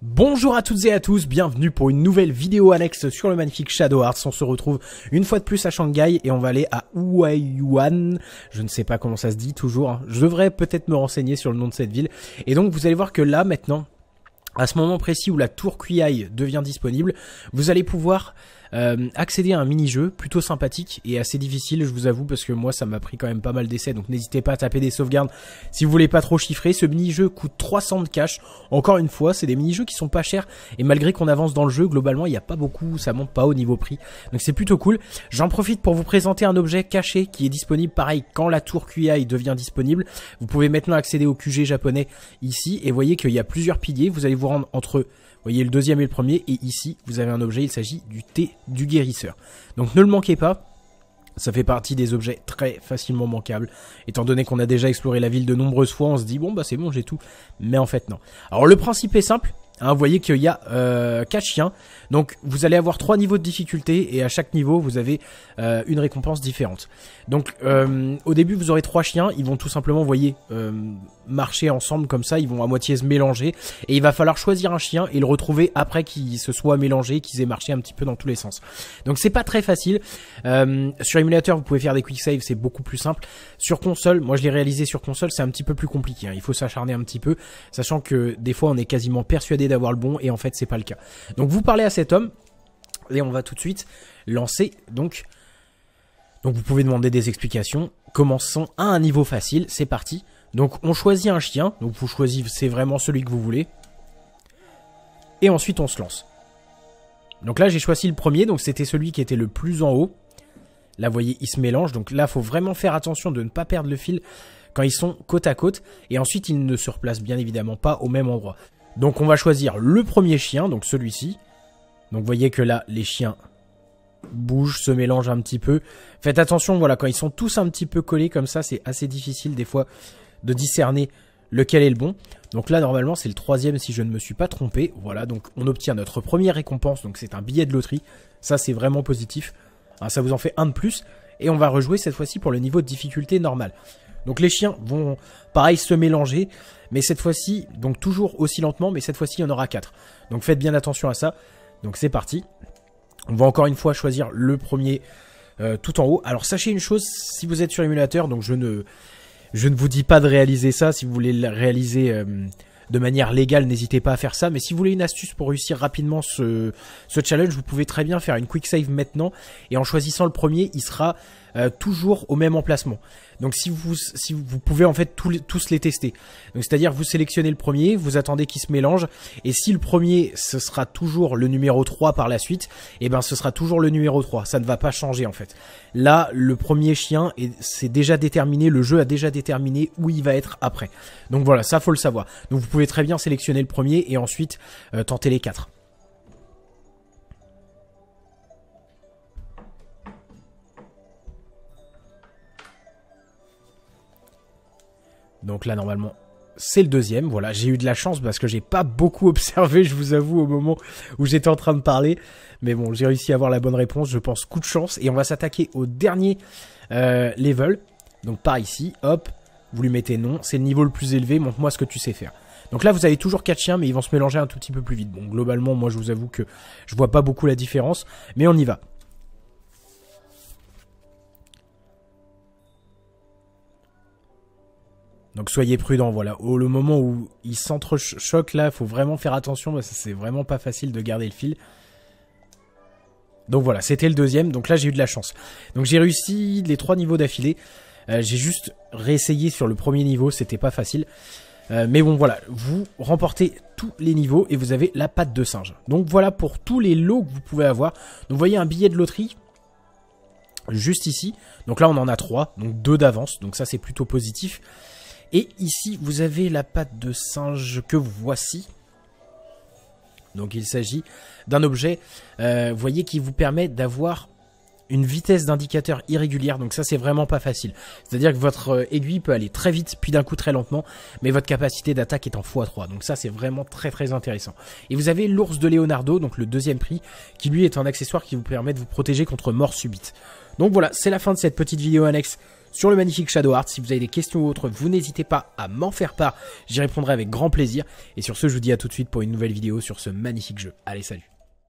Bonjour à toutes et à tous, bienvenue pour une nouvelle vidéo annexe sur le magnifique Shadow Arts. On se retrouve une fois de plus à Shanghai et on va aller à Huayuan. Je ne sais pas comment ça se dit toujours. Hein. Je devrais peut-être me renseigner sur le nom de cette ville. Et donc vous allez voir que là maintenant, à ce moment précis où la tour QI devient disponible, vous allez pouvoir euh, accéder à un mini-jeu plutôt sympathique et assez difficile, je vous avoue, parce que moi ça m'a pris quand même pas mal d'essais, donc n'hésitez pas à taper des sauvegardes si vous voulez pas trop chiffrer. Ce mini-jeu coûte 300 de cash, encore une fois, c'est des mini-jeux qui sont pas chers, et malgré qu'on avance dans le jeu, globalement il n'y a pas beaucoup, ça monte pas au niveau prix, donc c'est plutôt cool. J'en profite pour vous présenter un objet caché qui est disponible, pareil, quand la tour QI devient disponible. Vous pouvez maintenant accéder au QG japonais ici, et voyez qu'il y a plusieurs piliers, vous allez voir entre entre voyez, le deuxième et le premier. Et ici, vous avez un objet, il s'agit du thé du guérisseur. Donc ne le manquez pas. Ça fait partie des objets très facilement manquables. Étant donné qu'on a déjà exploré la ville de nombreuses fois, on se dit bon bah c'est bon j'ai tout. Mais en fait non. Alors le principe est simple, Hein, vous voyez qu'il y a 4 euh, chiens. Donc vous allez avoir 3 niveaux de difficulté et à chaque niveau vous avez euh, une récompense différente. Donc euh, au début vous aurez 3 chiens, ils vont tout simplement, voyez, marcher ensemble comme ça, ils vont à moitié se mélanger et il va falloir choisir un chien et le retrouver après qu'ils se soient mélangés, qu'ils aient marché un petit peu dans tous les sens. Donc c'est pas très facile. sur émulateur vous pouvez faire des quick save, c'est beaucoup plus simple. Sur console, moi je l'ai réalisé sur console, c'est un petit peu plus compliqué. Hein. Il faut s'acharner un petit peu, sachant que des fois on est quasiment persuadé d'avoir le bon et en fait c'est pas le cas. Donc vous parlez à cet homme et on va tout de suite lancer donc donc vous pouvez demander des explications. Commençons à un niveau facile, c'est parti. Donc on choisit un chien, donc vous choisissez vraiment celui que vous voulez. Et ensuite on se lance. Donc là j'ai choisi le premier, donc c'était celui qui était le plus en haut. Là vous voyez il se mélange, donc là faut vraiment faire attention de ne pas perdre le fil quand ils sont côte à côte. Et ensuite ils ne se replacent bien évidemment pas au même endroit. Donc on va choisir le premier chien, donc celui-ci. Donc vous voyez que là, les chiens bougent, se mélangent un petit peu. Faites attention, voilà, quand ils sont tous un petit peu collés comme ça, c'est assez difficile des fois de discerner lequel est le bon. Donc là, normalement, c'est le troisième si je ne me suis pas trompé. Voilà, donc on obtient notre première récompense, donc c'est un billet de loterie. Ça, c'est vraiment positif. Hein, ça vous en fait un de plus. Et on va rejouer cette fois-ci pour le niveau de difficulté normal. Donc les chiens vont pareil se mélanger, mais cette fois-ci, donc toujours aussi lentement, mais cette fois-ci il y en aura 4. Donc faites bien attention à ça. Donc c'est parti. On va encore une fois choisir le premier euh, tout en haut. Alors sachez une chose, si vous êtes sur émulateur, donc je ne, je ne vous dis pas de réaliser ça, si vous voulez le réaliser euh, de manière légale, n'hésitez pas à faire ça. Mais si vous voulez une astuce pour réussir rapidement ce, challenge, vous pouvez très bien faire une quick save maintenant. Et en choisissant le premier, il sera euh, toujours au même emplacement. Donc si vous, si vous pouvez en fait tous les, tous les tester. Donc c'est-à-dire vous sélectionnez le premier, vous attendez qu'il se mélange, et si le premier ce sera toujours le numéro 3 par la suite, et eh ben ce sera toujours le numéro 3, ça ne va pas changer en fait. Là, le premier chien c'est déjà déterminé, le jeu a déjà déterminé où il va être après. Donc voilà, ça faut le savoir. Donc vous pouvez très bien sélectionner le premier et ensuite euh, tenter les quatre. Donc là, normalement, c'est le deuxième. Voilà, j'ai eu de la chance parce que j'ai pas beaucoup observé, je vous avoue, au moment où j'étais en train de parler. Mais bon, j'ai réussi à avoir la bonne réponse, je pense, coup de chance. Et on va s'attaquer au dernier euh, level. Donc par ici, hop, vous lui mettez non, c'est le niveau le plus élevé, montre-moi ce que tu sais faire. Donc là, vous avez toujours 4 chiens, mais ils vont se mélanger un tout petit peu plus vite. Bon, globalement, moi, je vous avoue que je vois pas beaucoup la différence, mais on y va. Donc soyez prudents, voilà. Au moment où ils s'entrechoquent là, il faut vraiment faire attention parce que c'est vraiment pas facile de garder le fil. Donc voilà, c'était le deuxième. Donc là, j'ai eu de la chance. Donc j'ai réussi les trois niveaux d'affilée. Euh, j'ai juste réessayé sur le premier niveau, c'était pas facile. Euh, mais bon voilà, vous remportez tous les niveaux et vous avez la patte de singe. Donc voilà pour tous les lots que vous pouvez avoir. Donc vous voyez un billet de loterie juste ici. Donc là on en a trois, donc deux d'avance, donc ça c'est plutôt positif. Et ici vous avez la patte de singe que voici. Donc il s'agit d'un objet, euh, vous voyez, qui vous permet d'avoir une vitesse d'indicateur irrégulière, donc ça c'est vraiment pas facile. C'est-à-dire que votre euh, aiguille peut aller très vite, puis d'un coup très lentement, mais votre capacité d'attaque est en x3, donc ça c'est vraiment très très intéressant. Et vous avez l'ours de Leonardo, donc le deuxième prix, qui lui est un accessoire qui vous permet de vous protéger contre mort subite. Donc voilà, c'est la fin de cette petite vidéo annexe sur le magnifique Shadow art Si vous avez des questions ou autres, vous n'hésitez pas à m'en faire part, j'y répondrai avec grand plaisir. Et sur ce, je vous dis à tout de suite pour une nouvelle vidéo sur ce magnifique jeu. Allez, salut